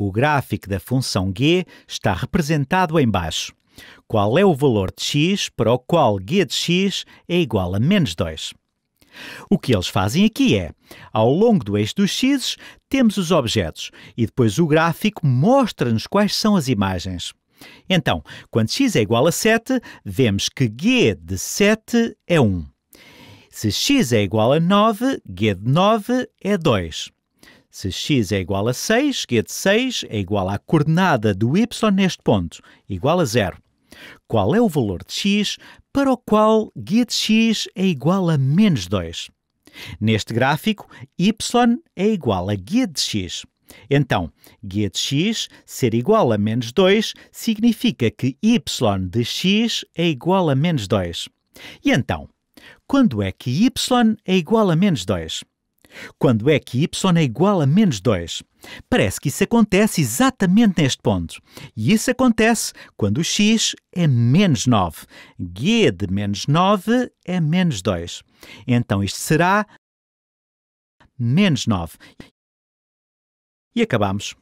O gráfico da função g está representado em baixo. Qual é o valor de x para o qual g de x é igual a menos 2? O que eles fazem aqui é, ao longo do eixo dos x, temos os objetos e depois o gráfico mostra-nos quais são as imagens. Então, quando x é igual a 7, vemos que g de 7 é 1. Se x é igual a 9, g de 9 é 2. Se x é igual a 6, que é de 6 é igual à coordenada do y neste ponto, igual a zero. Qual é o valor de x para o qual guia de x é igual a menos 2? Neste gráfico, y é igual a guia de x. Então, guia de x ser igual a menos 2 significa que y de x é igual a menos 2. E então, quando é que y é igual a menos 2? Quando é que y é igual a menos 2? Parece que isso acontece exatamente neste ponto. E isso acontece quando o x é menos 9. g de menos 9 é menos 2. Então isto será menos 9. E acabamos.